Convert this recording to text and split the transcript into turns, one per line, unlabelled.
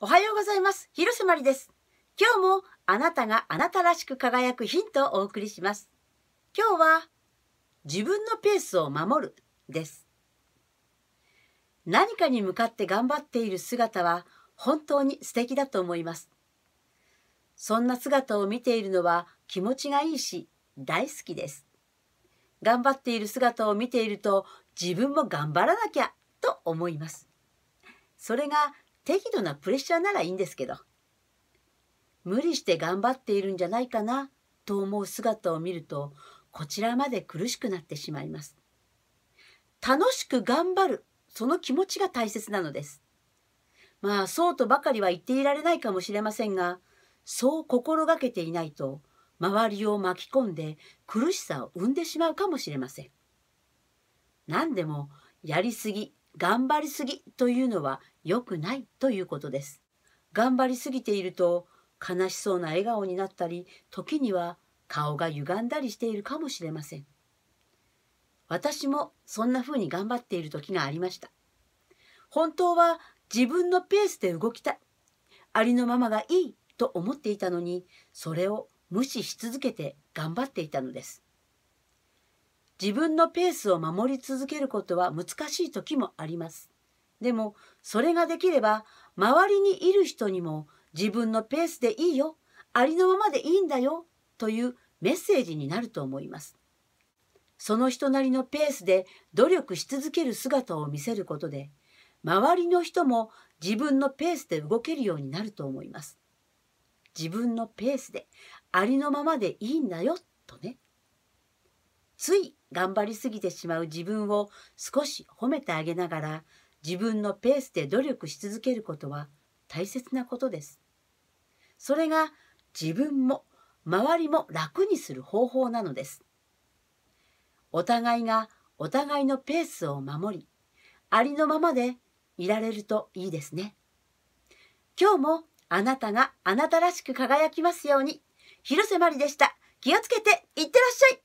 おはようございます広瀬まりです今日もあなたがあなたらしく輝くヒントをお送りします今日は自分のペースを守るです何かに向かって頑張っている姿は本当に素敵だと思いますそんな姿を見ているのは気持ちがいいし大好きです頑張っている姿を見ていると自分も頑張らなきゃと思いますそれが適度なプレッシャーならいいんですけど無理して頑張っているんじゃないかなと思う姿を見るとこちらまで苦しくなってしまいます楽しく頑張るその気持ちが大切なのですまあそうとばかりは言っていられないかもしれませんがそう心がけていないと周りを巻き込んで苦しさを生んでしまうかもしれません何でもやりすぎ頑張りすぎというのは良くないということです。頑張りすぎていると悲しそうな笑顔になったり、時には顔が歪んだりしているかもしれません。私もそんな風に頑張っている時がありました。本当は自分のペースで動きたい。ありのままがいいと思っていたのに、それを無視し続けて頑張っていたのです。自分のペースを守り続けることは難しい時もあります。でも、それができれば、周りにいる人にも自分のペースでいいよ、ありのままでいいんだよ、というメッセージになると思います。その人なりのペースで努力し続ける姿を見せることで、周りの人も自分のペースで動けるようになると思います。自分のペースでありのままでいいんだよ、とね。つい頑張りすぎてしまう自分を少し褒めてあげながら自分のペースで努力し続けることは大切なことです。それが自分も周りも楽にする方法なのです。お互いがお互いのペースを守り、ありのままでいられるといいですね。今日もあなたがあなたらしく輝きますように、広瀬まりでした。気をつけていってらっしゃい